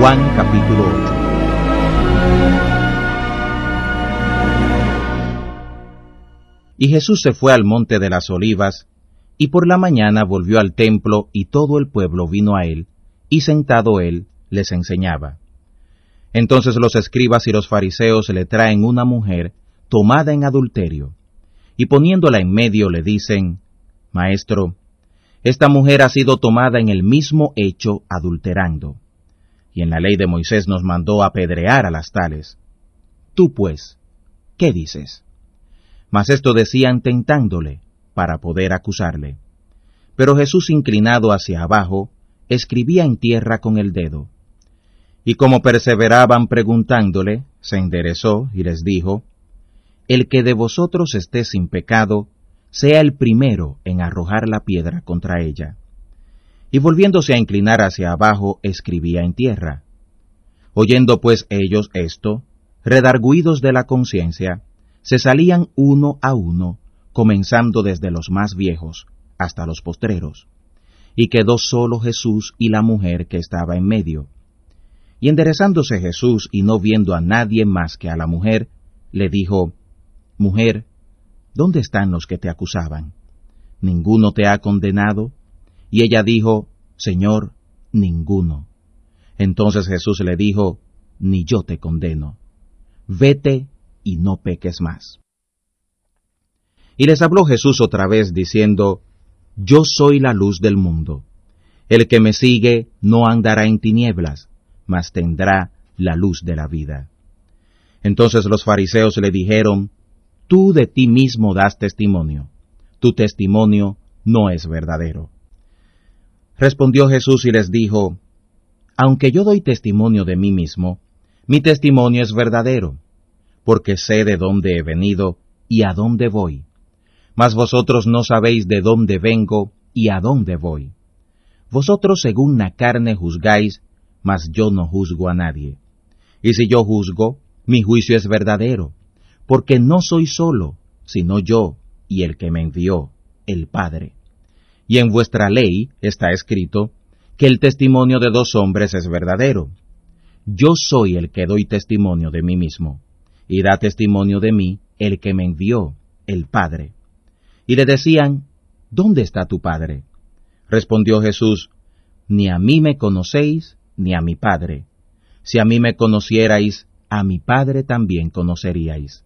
Juan capítulo 8. Y Jesús se fue al monte de las olivas, y por la mañana volvió al templo, y todo el pueblo vino a él, y sentado él les enseñaba. Entonces los escribas y los fariseos le traen una mujer tomada en adulterio, y poniéndola en medio le dicen, Maestro, esta mujer ha sido tomada en el mismo hecho adulterando y en la ley de Moisés nos mandó apedrear a las tales. Tú pues, ¿qué dices? Mas esto decían tentándole, para poder acusarle. Pero Jesús, inclinado hacia abajo, escribía en tierra con el dedo. Y como perseveraban preguntándole, se enderezó y les dijo, El que de vosotros esté sin pecado, sea el primero en arrojar la piedra contra ella y volviéndose a inclinar hacia abajo, escribía en tierra. Oyendo pues ellos esto, redarguidos de la conciencia, se salían uno a uno, comenzando desde los más viejos hasta los postreros. Y quedó solo Jesús y la mujer que estaba en medio. Y enderezándose Jesús y no viendo a nadie más que a la mujer, le dijo, Mujer, ¿dónde están los que te acusaban? ¿Ninguno te ha condenado? Y ella dijo, Señor, ninguno. Entonces Jesús le dijo, Ni yo te condeno. Vete y no peques más. Y les habló Jesús otra vez diciendo, Yo soy la luz del mundo. El que me sigue no andará en tinieblas, mas tendrá la luz de la vida. Entonces los fariseos le dijeron, Tú de ti mismo das testimonio, tu testimonio no es verdadero. Respondió Jesús y les dijo, Aunque yo doy testimonio de mí mismo, mi testimonio es verdadero, porque sé de dónde he venido y a dónde voy. Mas vosotros no sabéis de dónde vengo y a dónde voy. Vosotros según la carne juzgáis, mas yo no juzgo a nadie. Y si yo juzgo, mi juicio es verdadero, porque no soy solo, sino yo y el que me envió, el Padre y en vuestra ley está escrito que el testimonio de dos hombres es verdadero. Yo soy el que doy testimonio de mí mismo, y da testimonio de mí el que me envió, el Padre. Y le decían, ¿Dónde está tu Padre? Respondió Jesús, Ni a mí me conocéis, ni a mi Padre. Si a mí me conocierais, a mi Padre también conoceríais.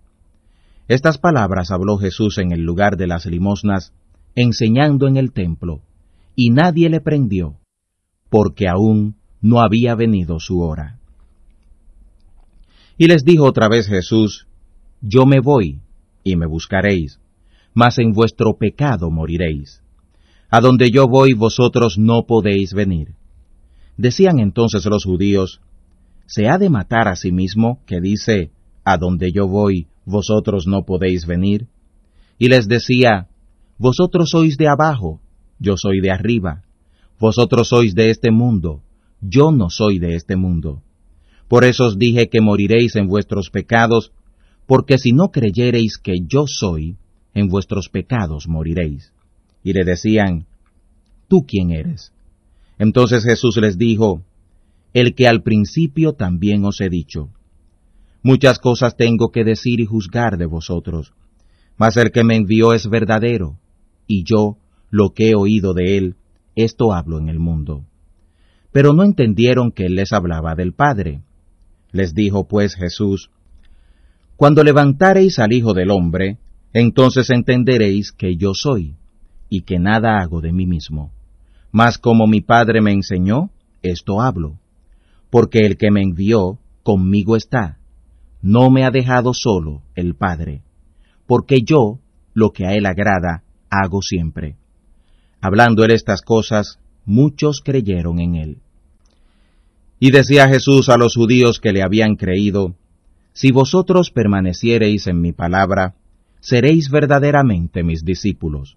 Estas palabras habló Jesús en el lugar de las limosnas, enseñando en el templo, y nadie le prendió, porque aún no había venido su hora. Y les dijo otra vez Jesús, Yo me voy, y me buscaréis, mas en vuestro pecado moriréis. A donde yo voy vosotros no podéis venir. Decían entonces los judíos, ¿se ha de matar a sí mismo que dice, A donde yo voy vosotros no podéis venir? Y les decía, vosotros sois de abajo, yo soy de arriba. Vosotros sois de este mundo, yo no soy de este mundo. Por eso os dije que moriréis en vuestros pecados, porque si no creyereis que yo soy, en vuestros pecados moriréis. Y le decían, ¿tú quién eres? Entonces Jesús les dijo, el que al principio también os he dicho. Muchas cosas tengo que decir y juzgar de vosotros, mas el que me envió es verdadero, y yo lo que he oído de él, esto hablo en el mundo. Pero no entendieron que él les hablaba del Padre. Les dijo pues Jesús, Cuando levantareis al Hijo del Hombre, entonces entenderéis que yo soy, y que nada hago de mí mismo. Mas como mi Padre me enseñó, esto hablo. Porque el que me envió, conmigo está. No me ha dejado solo el Padre, porque yo, lo que a él agrada, hago siempre. Hablando él estas cosas, muchos creyeron en él. Y decía Jesús a los judíos que le habían creído, Si vosotros permaneciereis en mi palabra, seréis verdaderamente mis discípulos,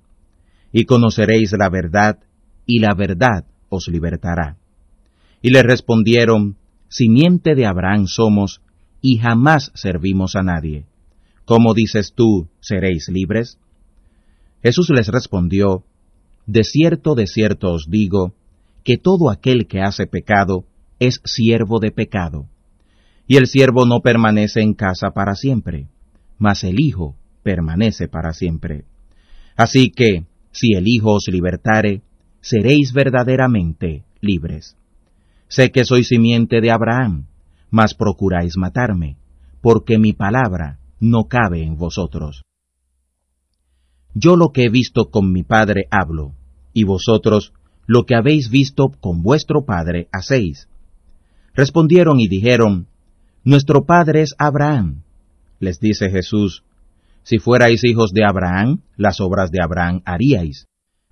y conoceréis la verdad, y la verdad os libertará. Y le respondieron, Simiente de Abraham somos, y jamás servimos a nadie. ¿Cómo dices tú, seréis libres? Jesús les respondió, De cierto, de cierto os digo, que todo aquel que hace pecado es siervo de pecado. Y el siervo no permanece en casa para siempre, mas el Hijo permanece para siempre. Así que, si el Hijo os libertare, seréis verdaderamente libres. Sé que soy simiente de Abraham, mas procuráis matarme, porque mi palabra no cabe en vosotros. Yo lo que he visto con mi Padre hablo, y vosotros lo que habéis visto con vuestro Padre hacéis. Respondieron y dijeron, Nuestro Padre es Abraham. Les dice Jesús, Si fuerais hijos de Abraham, las obras de Abraham haríais.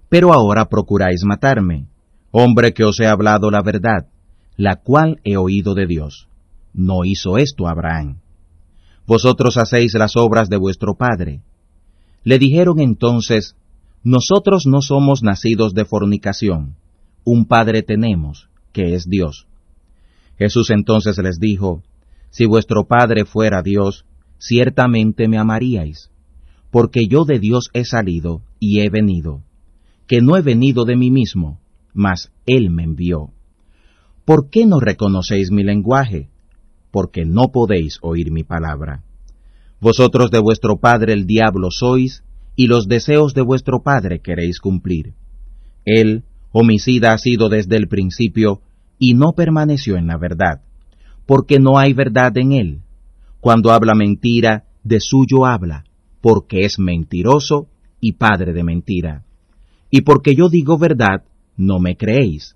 Pero ahora procuráis matarme, hombre que os he hablado la verdad, la cual he oído de Dios. No hizo esto Abraham. Vosotros hacéis las obras de vuestro Padre. Le dijeron entonces, Nosotros no somos nacidos de fornicación, un Padre tenemos, que es Dios. Jesús entonces les dijo, Si vuestro Padre fuera Dios, ciertamente me amaríais, porque yo de Dios he salido y he venido, que no he venido de mí mismo, mas Él me envió. ¿Por qué no reconocéis mi lenguaje? Porque no podéis oír mi palabra. Vosotros de vuestro padre el diablo sois, y los deseos de vuestro padre queréis cumplir. Él, homicida ha sido desde el principio, y no permaneció en la verdad, porque no hay verdad en él. Cuando habla mentira, de suyo habla, porque es mentiroso y padre de mentira. Y porque yo digo verdad, no me creéis.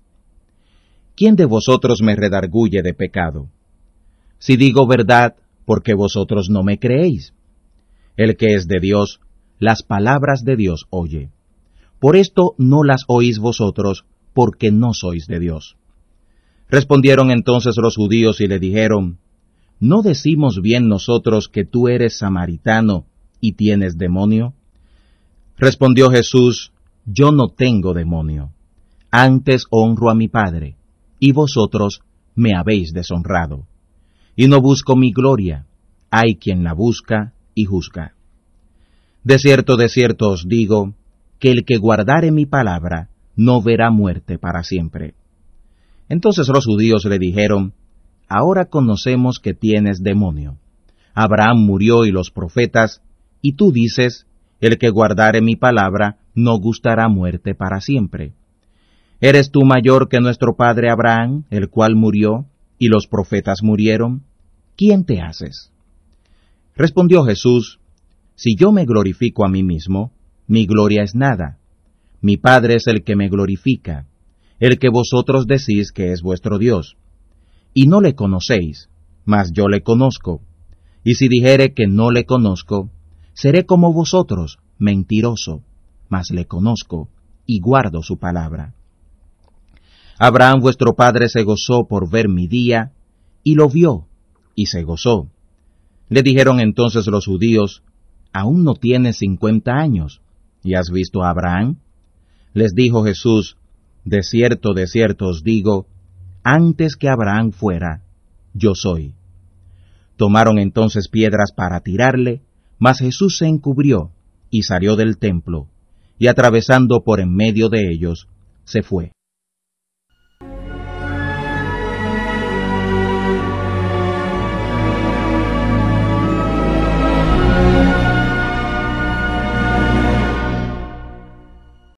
¿Quién de vosotros me redarguye de pecado? Si digo verdad, porque vosotros no me creéis. El que es de Dios, las palabras de Dios oye. Por esto no las oís vosotros, porque no sois de Dios. Respondieron entonces los judíos y le dijeron, ¿No decimos bien nosotros que tú eres samaritano y tienes demonio? Respondió Jesús, Yo no tengo demonio. Antes honro a mi Padre, y vosotros me habéis deshonrado y no busco mi gloria. Hay quien la busca y juzga. De cierto, de cierto os digo, que el que guardare mi palabra no verá muerte para siempre. Entonces los judíos le dijeron, Ahora conocemos que tienes demonio. Abraham murió y los profetas, y tú dices, El que guardare mi palabra no gustará muerte para siempre. ¿Eres tú mayor que nuestro padre Abraham, el cual murió y los profetas murieron, ¿quién te haces? Respondió Jesús, Si yo me glorifico a mí mismo, mi gloria es nada. Mi Padre es el que me glorifica, el que vosotros decís que es vuestro Dios. Y no le conocéis, mas yo le conozco. Y si dijere que no le conozco, seré como vosotros, mentiroso, mas le conozco y guardo su palabra. Abraham vuestro padre se gozó por ver mi día, y lo vio, y se gozó. Le dijeron entonces los judíos, Aún no tienes cincuenta años, ¿y has visto a Abraham? Les dijo Jesús, De cierto, de cierto os digo, antes que Abraham fuera, yo soy. Tomaron entonces piedras para tirarle, mas Jesús se encubrió y salió del templo, y atravesando por en medio de ellos, se fue.